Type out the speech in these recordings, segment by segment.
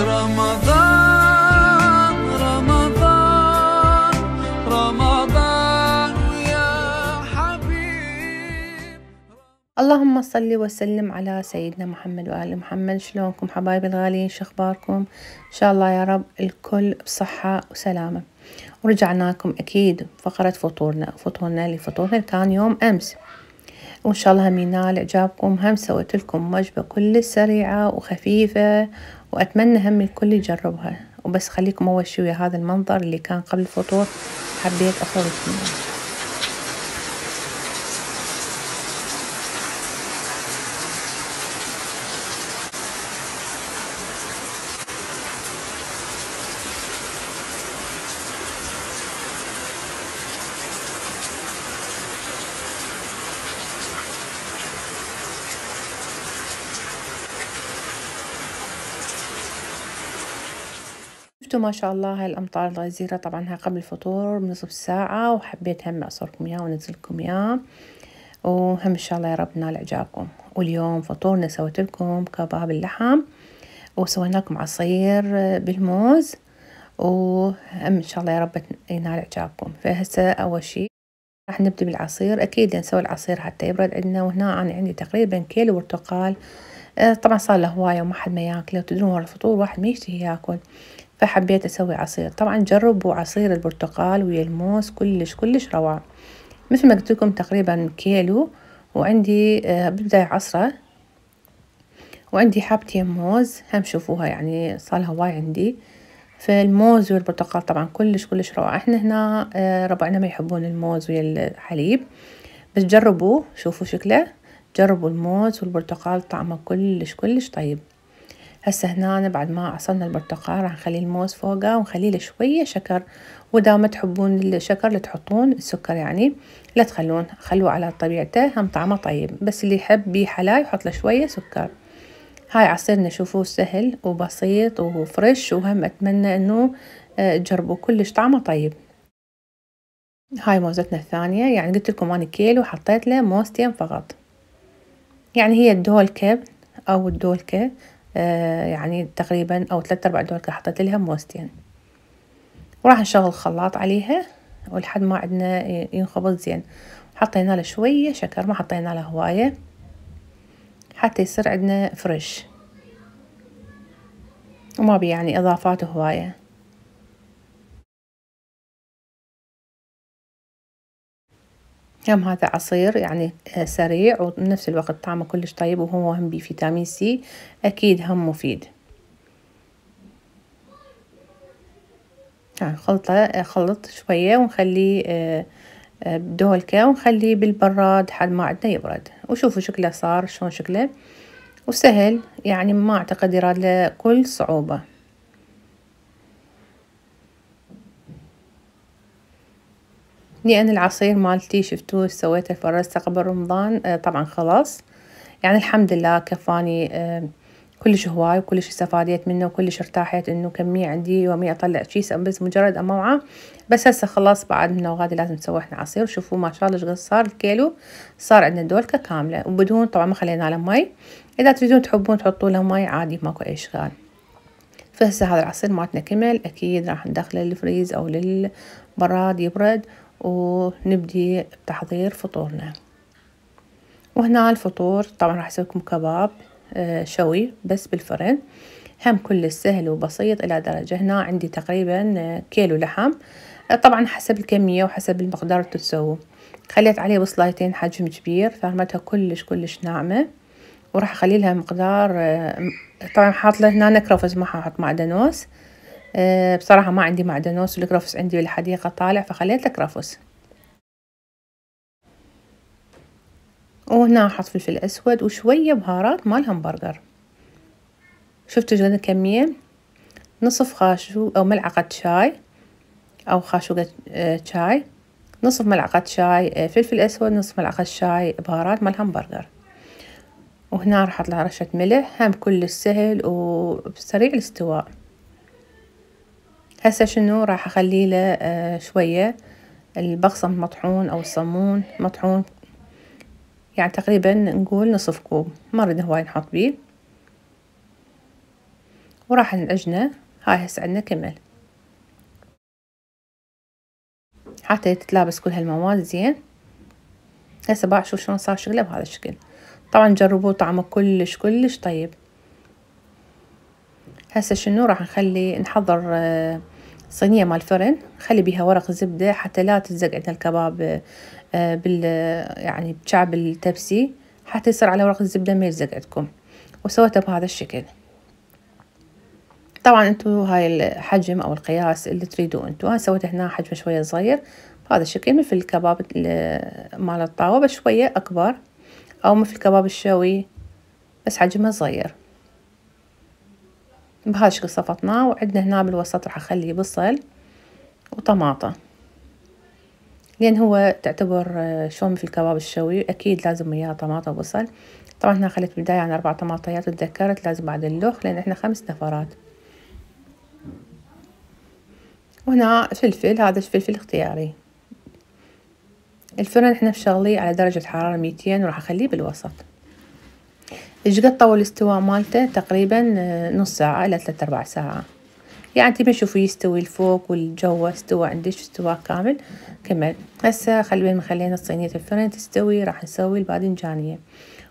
رمضان رمضان رمضان يا حبيب اللهم صل وسلم على سيدنا محمد وآل محمد شلونكم حبايب الغاليين شخباركم إن شاء الله يا رب الكل بصحة وسلامة ورجعناكم أكيد فقرة فطورنا فطورنا اللي فطورنا كان يوم أمس وإن شاء الله هم ينال إعجابكم هم سويت لكم وجبة كل سريعة وخفيفة وأتمنى هم الكل يجربها وبس خليكم أول شوية هذا المنظر اللي كان قبل الفطور حبيت أخرج منه شفتوا ما شاء الله الامطار الغزيرة طبعا ها قبل الفطور بنصف ساعة وحبيت هم أصوركم إياه وأنزلكم إياه وهم إن شاء الله يا رب نال إعجابكم واليوم فطورنا سويت لكم كباب اللحم وسوينا لكم عصير بالموز وهم إن شاء الله يا رب ينال إعجابكم فهسه أول شي راح نبدأ بالعصير أكيد يعني نسوي العصير حتى يبرد عندنا وهنا أنا عندي تقريبا كيلو برتقال أه، طبعا صار له هواية وما حد ما ياكله وتدرون ورا الفطور واحد ما يشتهي ياكل فحبيت أسوي عصير طبعا جربوا عصير البرتقال ويا الموز كلش كلش روعة مثل ما قلت لكم تقريبا كيلو وعندي آه، ببداية عصرة وعندي حبتين موز هم شوفوها يعني صالها واي عندي فالموز والبرتقال طبعا كلش كلش روعة احنا هنا آه، ربعنا ما يحبون الموز ويا الحليب بس جربوا شوفوا شكله جربوا الموز والبرتقال طعمه كلش كلش طيب هسه هنا بعد ما عصرنا البرتقال راح نخلي الموز فوقه ونخلي له شويه شكر وإذا ما تحبون الشكر لا تحطون السكر يعني لا تخلون خلوه على طبيعته هم طعمه طيب بس اللي يحب بيه حلاي يحط له شويه سكر هاي عصيرنا شوفوه سهل وبسيط وفريش وهم اتمنى انه آه، تجربوا كلش طعمه طيب هاي موزتنا الثانية يعني قلت لكم أنا كيلو وحطيت له موزتين فقط يعني هي الدولكة أو الدولكة آه، يعني تقريبا أو ثلاثة أربع دول حطيت لها موستين يعني. وراح نشغل الخلاط عليها ولحد ما عندنا ينخبط زين حطينا له شوية شكر ما حطينا له هواية حتى يصير عندنا فريش وما بي يعني إضافات هواية هم هذا عصير يعني آه، سريع وبنفس الوقت طعمه كلش طيب وهو هم بفيتامين سي أكيد هم مفيد يعني خلطة آه، خلط شوية ونخليه بدولكة ونخليه بالبراد حد ما عدنا يبرد وشوفوا شكله صار شلون شكله وسهل يعني ما أعتقد يراد له كل صعوبة لأن العصير مالتي شفتوه سويته فرزته قبل رمضان آه، طبعا خلاص يعني الحمد لله كفاني كلش هواي وكلش استفاديت منه وكلش ارتاحت انه كمية عندي يومي اطلع شيء بس مجرد اموعه بس هسه خلاص بعد منه وغادي لازم نسوي احنا عصير شوفوا ما شاء الله شغل صار الكيلو صار عندنا دولكه كامله وبدون طبعا ما خلينا له مي اذا تريدون تحبون تحطوا له مي عادي ماكو اي اشغال فهسه هذا العصير مالتنا كمل اكيد راح ندخله للفريز او للبراد يبرد ونبدي بتحضير فطورنا وهنا الفطور طبعا راح اسويكم كباب آه، شوي بس بالفرن هم كل سهل وبسيط الى درجة هنا عندي تقريبا آه، كيلو لحم آه، طبعا حسب الكمية وحسب المقدار تسووه خليت عليه بصلايتين حجم كبير فرمتها كلش كلش ناعمة وراح اخلي لها مقدار طبعا حاط له هنا كرفس ما حاط معدنوس آه، بصراحة ما عندي معدنوس والكرفس عندي بالحديقة طالع فخليت الكرفس وهنا احط فلفل اسود وشوية بهارات مال همبرجر شفتوا شقد كمية نصف خاشو او ملعقة شاي او خاشوقة آه، شاي نصف ملعقة شاي آه، فلفل اسود نصف ملعقة شاي بهارات مال همبرجر وهنا راح احط رشة ملح هم كل سهل وسريع الاستواء هسه شنو راح اخلي له آه شويه البقسم مطحون او الصمون مطحون يعني تقريبا نقول نصف كوب ما اريد هواي نحط بيه وراح نعجنه هاي هسه عندنا كمل حتى تتلابس كل هالمواد زين هسه بقى شوف شلون صار شغله بهذا الشكل طبعا جربوه طعمه كلش كلش طيب هسه شنو راح نخلي نحضر آه، صينية مال فرن نخلي بيها ورق زبدة حتى لا تلزق عندنا الكباب آه، بال يعني بشعب التبسي حتى يصير على ورق الزبدة ما يلزق عندكم وسويته بهذا الشكل طبعا انتو هاي الحجم او القياس اللي تريدوه انتو انا سويت هنا حجم شوية صغير بهذا الشكل مثل الكباب مال الطاوة بس شوية اكبر او مثل كباب الشوي بس حجمه صغير بهالشكل صفطناه وعندنا هنا بالوسط راح اخليه بصل وطماطة لان هو تعتبر آه، شوم في الكباب الشوي اكيد لازم وياها طماطة وبصل طبعا هنا خليت بالبداية عن اربع طماطيات وتذكرت لازم بعد اللوخ لان احنا خمس نفرات وهنا فلفل هذا الفلفل اختياري الفرن احنا بشغليه على درجة حرارة ميتين وراح اخليه بالوسط قد طول الاستواء مالته تقريبا آه، نص ساعة إلى ثلاثة اربع ساعة يعني تبين تشوفوا يستوي الفوق والجو استوى عندك استواء كامل كمل هسه خلينا خلينا الصينية الفرن تستوي راح نسوي الباذنجانية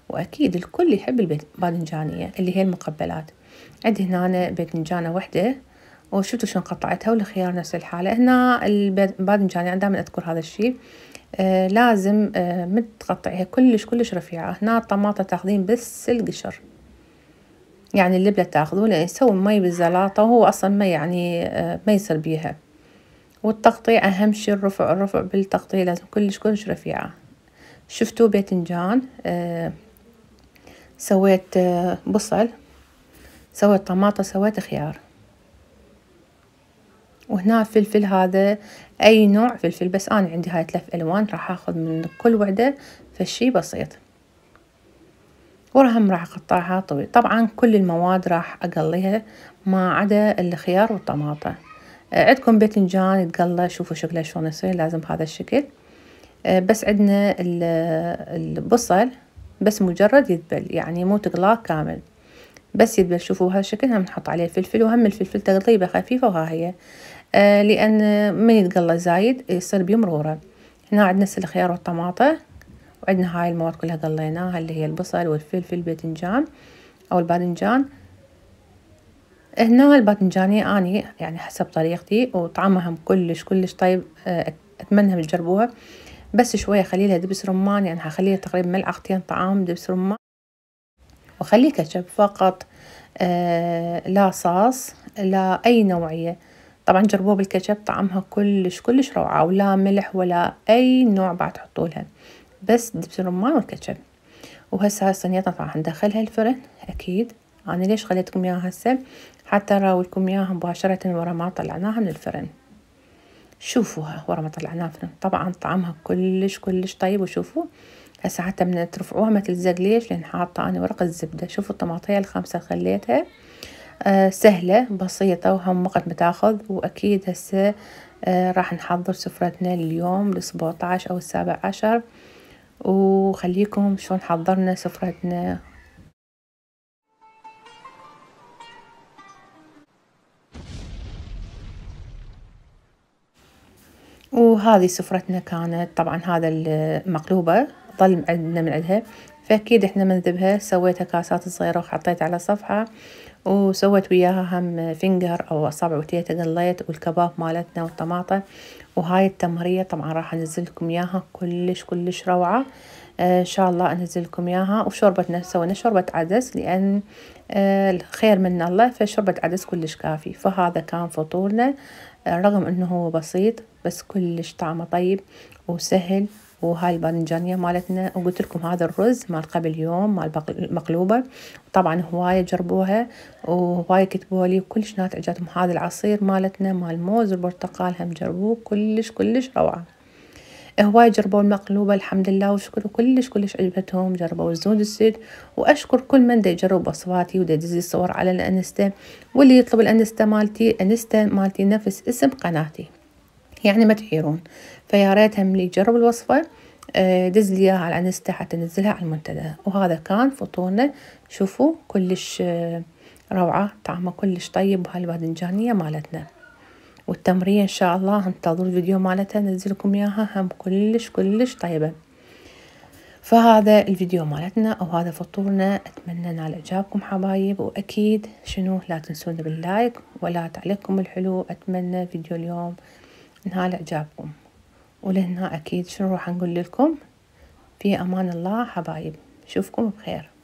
وأكيد الكل يحب الباذنجانية اللي هي المقبلات عندي هنا باذنجانة وحدة وشفتوا شلون قطعتها والخيار نفس الحالة هنا الباذنجانية دائما أذكر هذا الشيء آه، لازم آه متقطعها كلش كلش رفيعة هنا الطماطة تاخذين بس القشر يعني اللبلة تاخذوه لأن يسوي مي بالزلاطة وهو أصلا ما يعني آه، ما يصير بيها والتقطيع أهم شي الرفع الرفع بالتقطيع لازم كلش كلش رفيعة شفتوا باذنجان آه، سويت بصل سويت طماطة سويت خيار وهنا الفلفل هذا أي نوع فلفل بس أنا عندي هاي ثلاث ألوان راح أخذ من كل وحدة فشي بسيط وراهم راح أقطعها طويل طبعا كل المواد راح أقليها ما عدا الخيار والطماطة آه، عندكم باذنجان يتقلى شوفوا شكله شلون يصير لازم بهذا الشكل آه، بس عندنا البصل بس مجرد يذبل يعني مو تقلاه كامل بس يذبل شوفوا الشكل هم نحط عليه الفلفل وهم الفلفل تقطيبه خفيفة وها هي آه، لأن من يتقلى زايد يصير بيه هنا عندنا الخيار والطماطة وعندنا هاي المواد كلها قليناها اللي هي البصل والفلفل الباذنجان أو الباذنجان هنا الباذنجانية أني يعني حسب طريقتي وطعمها كلش كلش طيب آه، أتمنى تجربوها بس شوية خلي لها دبس رمان يعني هخليها تقريبا ملعقتين طعام دبس رمان وخليه كاتشب فقط آه لا صاص لا أي نوعية طبعا جربوه بالكاتشب طعمها كلش كلش روعة ولا ملح ولا أي نوع بعد تحطولها بس دبس الرمان والكاتشب وهسه هاي الصينيتنا طبعا ندخلها الفرن أكيد أنا ليش خليتكم إياها هسه حتى راولكم إياها مباشرة ورا ما طلعناها من الفرن شوفوها ورا ما طلعناها الفرن طبعا طعمها كلش كلش طيب وشوفوا هسه حتى من ترفعوها ما تلزق ليش لأن حاطة أنا ورقة زبدة شوفوا الطماطية الخامسة خليتها آه، سهلة بسيطة وهم وقت متاخذ وأكيد هسه آه، راح نحضر سفرتنا لليوم السبعة عشر أو السابع عشر وخليكم شلون حضرنا سفرتنا وهذه سفرتنا كانت طبعا هذا المقلوبة ظل عندنا من عندها فأكيد احنا منذبها سويتها كاسات صغيرة وحطيتها على صفحة وسويت وياها هم فينجر او اصابع وتيتا قليت والكباب مالتنا والطماطة وهاي التمرية طبعا راح انزل لكم اياها كلش كلش روعة آه، ان شاء الله انزل لكم اياها وشوربتنا سوينا شوربة عدس لان آه، الخير من الله فشوربة عدس كلش كافي فهذا كان فطورنا آه، رغم انه هو بسيط بس كلش طعمه طيب وسهل وهاي البنجانية مالتنا وقلت لكم هذا الرز مال قبل يوم مال مقلوبه طبعا هوايه جربوها وهوايه كتبوها لي كلش نات عجبتهم هذا العصير مالتنا مال موز والبرتقال هم جربوه كلش كلش روعه هواي جربوا المقلوبة الحمد لله وشكروا كلش كلش عجبتهم جربوا الزود السيد وأشكر كل من دي يجرب وصفاتي ودي يدز الصور على الأنستا واللي يطلب الأنستا مالتي أنستا مالتي نفس اسم قناتي يعني ما تعيرون فيا ريت هم اللي يجرب الوصفة آه، دز لي اياها على انستا حتى انزلها على المنتدى وهذا كان فطورنا شوفوا كلش آه، روعة طعمه كلش طيب وهالباذنجانية مالتنا والتمرين ان شاء الله انتظروا الفيديو مالتها نزلكم اياها هم كلش كلش طيبة فهذا الفيديو مالتنا او هذا فطورنا اتمنى نال اعجابكم حبايب واكيد شنو لا تنسون باللايك ولا تعليقكم الحلو اتمنى فيديو اليوم نهال إعجابكم ولهنا أكيد شنو راح نقول لكم في أمان الله حبايب شوفكم بخير